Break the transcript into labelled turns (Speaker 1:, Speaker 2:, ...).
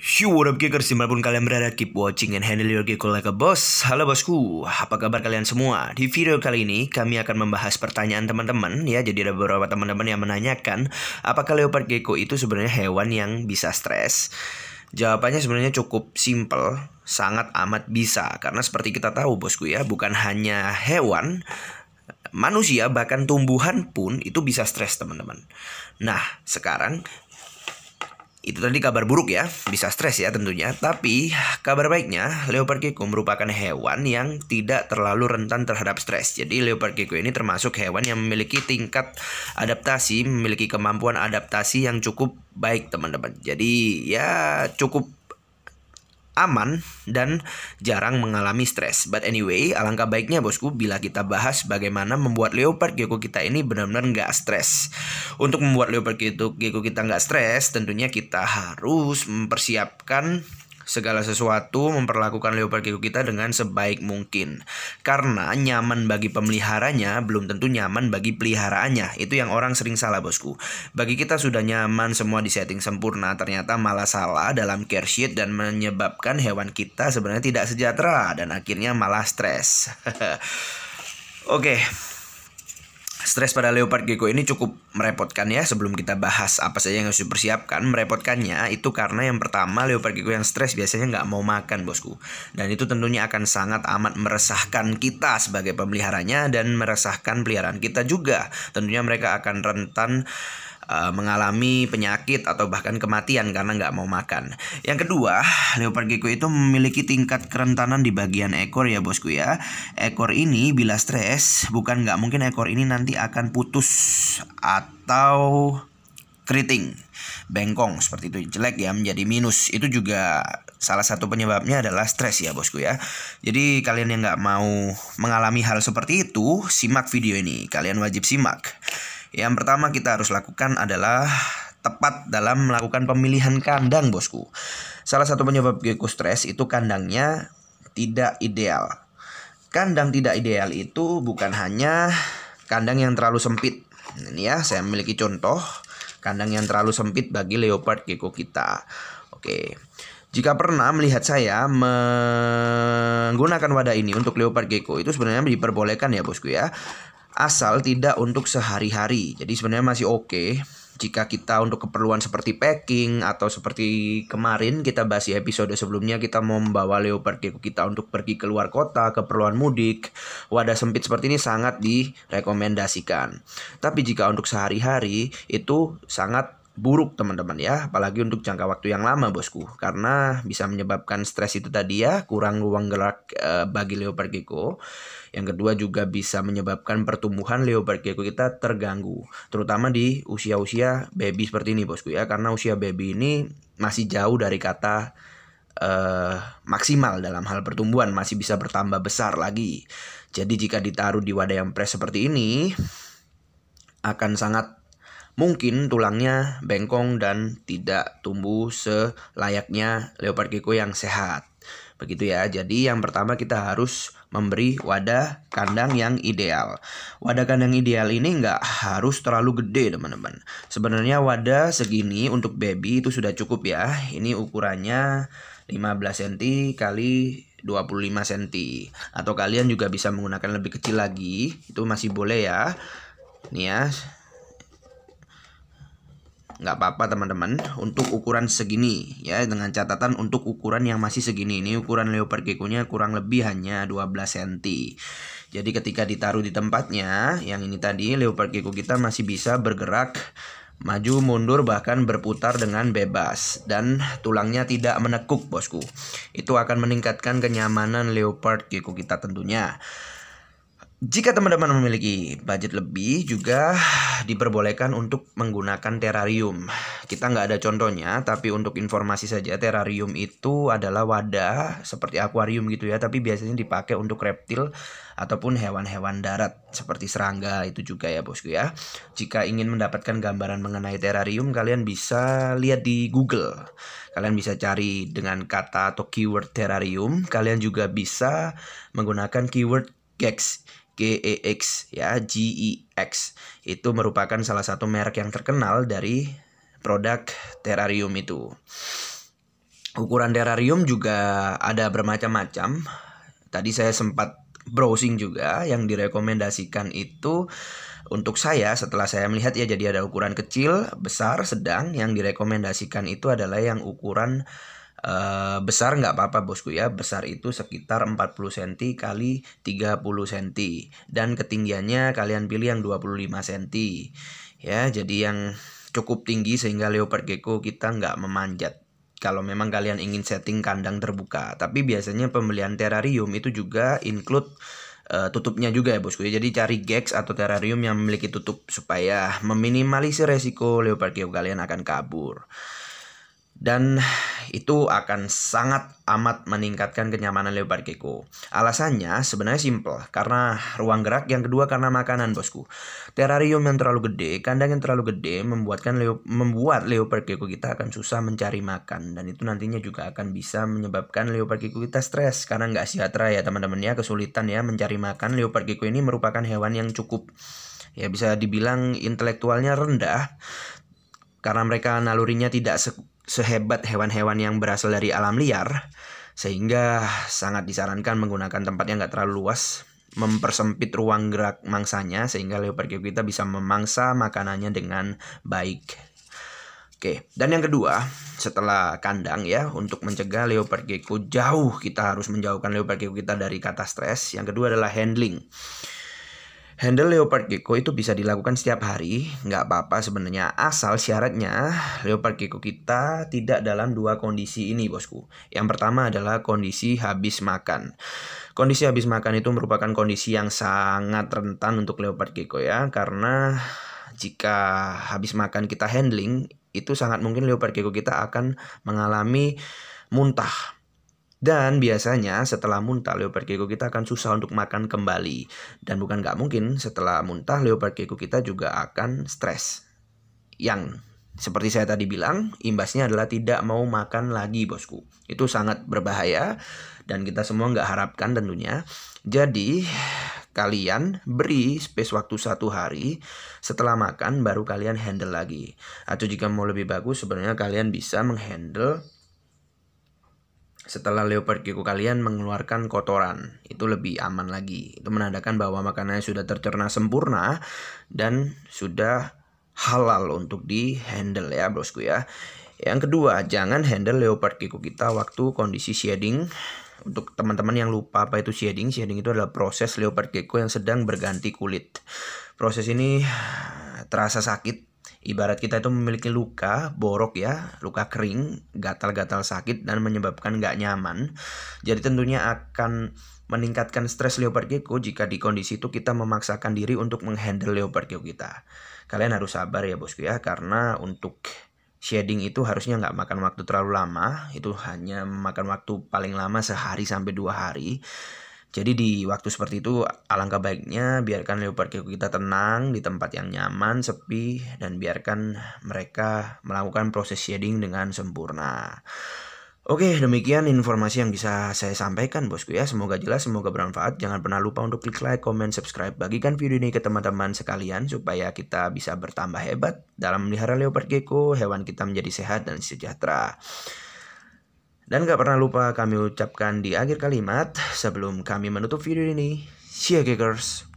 Speaker 1: Yo, what up geekers, dimanapun kalian berada, keep watching and handle your geek like a boss. Halo bosku, apa kabar kalian semua? Di video kali ini, kami akan membahas pertanyaan teman-teman ya. Jadi ada beberapa teman-teman yang menanyakan, apakah leopard gecko itu sebenarnya hewan yang bisa stres? Jawabannya sebenarnya cukup simple, sangat amat bisa. Karena seperti kita tahu bosku ya, bukan hanya hewan, manusia bahkan tumbuhan pun itu bisa stres teman-teman. Nah sekarang itu tadi kabar buruk ya, bisa stres ya tentunya. Tapi kabar baiknya, leopard gecko merupakan hewan yang tidak terlalu rentan terhadap stres. Jadi leopard gecko ini termasuk hewan yang memiliki tingkat adaptasi, memiliki kemampuan adaptasi yang cukup baik teman-teman. Jadi ya cukup aman dan jarang mengalami stres. But anyway, alangkah baiknya bosku bila kita bahas bagaimana membuat leopard gecko kita ini benar-benar nggak stres. Untuk membuat leopard gecko, kita nggak stres, tentunya kita harus mempersiapkan segala sesuatu memperlakukan leopard gecko kita dengan sebaik mungkin. Karena nyaman bagi pemeliharanya belum tentu nyaman bagi peliharaannya. Itu yang orang sering salah bosku. Bagi kita sudah nyaman semua di setting sempurna ternyata malah salah dalam care sheet dan menyebabkan hewan kita sebenarnya tidak sejahtera dan akhirnya malah stres. Oke. Okay. Stres pada leopard gecko ini cukup merepotkan ya sebelum kita bahas apa saja yang harus dipersiapkan. Merepotkannya itu karena yang pertama leopard gecko yang stres biasanya nggak mau makan bosku. Dan itu tentunya akan sangat amat meresahkan kita sebagai pemeliharanya dan meresahkan peliharaan kita juga. Tentunya mereka akan rentan Eh, mengalami penyakit atau bahkan kematian karena nggak mau makan. Yang kedua, leopard gecko itu memiliki tingkat kerentanan di bagian ekor ya bosku ya. Ekor ini bila stres, bukan nggak mungkin ekor ini nanti akan putus atau keriting, bengkong seperti itu jelek ya menjadi minus. Itu juga salah satu penyebabnya adalah stres ya bosku ya. Jadi kalian yang nggak mau mengalami hal seperti itu, simak video ini. Kalian wajib simak. Yang pertama kita harus lakukan adalah tepat dalam melakukan pemilihan kandang, bosku. Salah satu penyebab gecko stres itu kandangnya tidak ideal. Kandang tidak ideal itu bukan hanya kandang yang terlalu sempit. Ini ya, saya memiliki contoh kandang yang terlalu sempit bagi leopard gecko kita. Oke. Jika pernah melihat saya menggunakan wadah ini untuk leopard gecko itu sebenarnya diperbolehkan ya bosku ya asal tidak untuk sehari-hari. Jadi sebenarnya masih oke okay. jika kita untuk keperluan seperti packing atau seperti kemarin kita bahas di episode sebelumnya kita mau membawa leopard kita untuk pergi keluar kota, keperluan mudik. Wadah sempit seperti ini sangat direkomendasikan. Tapi jika untuk sehari-hari itu sangat buruk teman-teman ya, apalagi untuk jangka waktu yang lama bosku, karena bisa menyebabkan stres itu tadi ya, kurang ruang gerak e, bagi leopard gecko. Yang kedua juga bisa menyebabkan pertumbuhan leopard gecko kita terganggu, terutama di usia-usia baby seperti ini bosku ya, karena usia baby ini masih jauh dari kata uh, maksimal dalam hal pertumbuhan masih bisa bertambah besar lagi. Jadi jika ditaruh di wadah yang pres seperti ini akan sangat Mungkin tulangnya bengkong dan tidak tumbuh selayaknya leopard gecko yang sehat. Begitu ya. Jadi yang pertama kita harus memberi wadah kandang yang ideal. Wadah kandang ideal ini nggak harus terlalu gede teman-teman. Sebenarnya wadah segini untuk baby itu sudah cukup ya. Ini ukurannya 15 cm kali 25 cm atau kalian juga bisa menggunakan lebih kecil lagi itu masih boleh ya nih ya nggak apa-apa teman-teman untuk ukuran segini ya dengan catatan untuk ukuran yang masih segini ini ukuran leopard gecko nya kurang lebih hanya 12 cm jadi ketika ditaruh di tempatnya yang ini tadi leopard gecko kita masih bisa bergerak maju mundur bahkan berputar dengan bebas dan tulangnya tidak menekuk bosku itu akan meningkatkan kenyamanan leopard gecko kita tentunya jika teman-teman memiliki budget lebih juga diperbolehkan untuk menggunakan terrarium. Kita nggak ada contohnya, tapi untuk informasi saja terrarium itu adalah wadah seperti akuarium gitu ya, tapi biasanya dipakai untuk reptil ataupun hewan-hewan darat seperti serangga itu juga ya bosku ya. Jika ingin mendapatkan gambaran mengenai terrarium, kalian bisa lihat di Google. Kalian bisa cari dengan kata atau keyword terrarium. Kalian juga bisa menggunakan keyword Gex GEX ya GEX itu merupakan salah satu merek yang terkenal dari produk terrarium itu. Ukuran terrarium juga ada bermacam-macam. Tadi saya sempat browsing juga yang direkomendasikan itu untuk saya setelah saya melihat ya jadi ada ukuran kecil, besar, sedang yang direkomendasikan itu adalah yang ukuran Eh, besar nggak apa-apa bosku ya besar itu sekitar 40 cm kali 30 cm dan ketinggiannya kalian pilih yang 25 cm ya jadi yang cukup tinggi sehingga leopard gecko kita nggak memanjat kalau memang kalian ingin setting kandang terbuka tapi biasanya pembelian terrarium itu juga include eh, tutupnya juga ya bosku ya jadi cari gex atau terrarium yang memiliki tutup supaya meminimalisir resiko leopard gecko kalian akan kabur dan itu akan sangat amat meningkatkan kenyamanan leopard gecko. Alasannya sebenarnya simple karena ruang gerak yang kedua karena makanan bosku. Terrarium yang terlalu gede, kandang yang terlalu gede membuatkan leo, membuat leopard gecko kita akan susah mencari makan dan itu nantinya juga akan bisa menyebabkan leopard gecko kita stres karena nggak sejahtera ya teman-teman ya kesulitan ya mencari makan. Leopard gecko ini merupakan hewan yang cukup ya bisa dibilang intelektualnya rendah karena mereka nalurinya tidak se sehebat hewan-hewan yang berasal dari alam liar, sehingga sangat disarankan menggunakan tempat yang gak terlalu luas, mempersempit ruang gerak mangsanya sehingga leopard gecko kita bisa memangsa makanannya dengan baik. Oke, dan yang kedua, setelah kandang ya, untuk mencegah leopard gecko jauh, kita harus menjauhkan leopard gecko kita dari kata stres. Yang kedua adalah handling. Handle leopard gecko itu bisa dilakukan setiap hari, nggak apa-apa sebenarnya. Asal syaratnya leopard gecko kita tidak dalam dua kondisi ini, bosku. Yang pertama adalah kondisi habis makan. Kondisi habis makan itu merupakan kondisi yang sangat rentan untuk leopard gecko ya, karena jika habis makan kita handling, itu sangat mungkin leopard gecko kita akan mengalami muntah dan biasanya setelah muntah leopard gecko kita akan susah untuk makan kembali. Dan bukan nggak mungkin setelah muntah leopard gecko kita juga akan stres. Yang seperti saya tadi bilang, imbasnya adalah tidak mau makan lagi bosku. Itu sangat berbahaya dan kita semua nggak harapkan tentunya. Jadi kalian beri space waktu satu hari setelah makan baru kalian handle lagi. Atau jika mau lebih bagus sebenarnya kalian bisa menghandle setelah leopard gecko kalian mengeluarkan kotoran itu lebih aman lagi itu menandakan bahwa makanannya sudah tercerna sempurna dan sudah halal untuk di handle ya bosku ya yang kedua jangan handle leopard gecko kita waktu kondisi shedding. untuk teman-teman yang lupa apa itu shedding, shedding itu adalah proses leopard gecko yang sedang berganti kulit proses ini terasa sakit Ibarat kita itu memiliki luka, borok ya, luka kering, gatal-gatal sakit dan menyebabkan nggak nyaman. Jadi tentunya akan meningkatkan stres leopard gecko jika di kondisi itu kita memaksakan diri untuk menghandle leopard gecko kita. Kalian harus sabar ya bosku ya, karena untuk shading itu harusnya nggak makan waktu terlalu lama, itu hanya makan waktu paling lama sehari sampai dua hari. Jadi di waktu seperti itu alangkah baiknya biarkan leopard gecko kita tenang di tempat yang nyaman, sepi, dan biarkan mereka melakukan proses shedding dengan sempurna. Oke, demikian informasi yang bisa saya sampaikan bosku ya. Semoga jelas, semoga bermanfaat. Jangan pernah lupa untuk klik like, comment, subscribe. Bagikan video ini ke teman-teman sekalian supaya kita bisa bertambah hebat dalam melihara leopard gecko, hewan kita menjadi sehat dan sejahtera. Dan gak pernah lupa kami ucapkan di akhir kalimat sebelum kami menutup video ini. See you ya,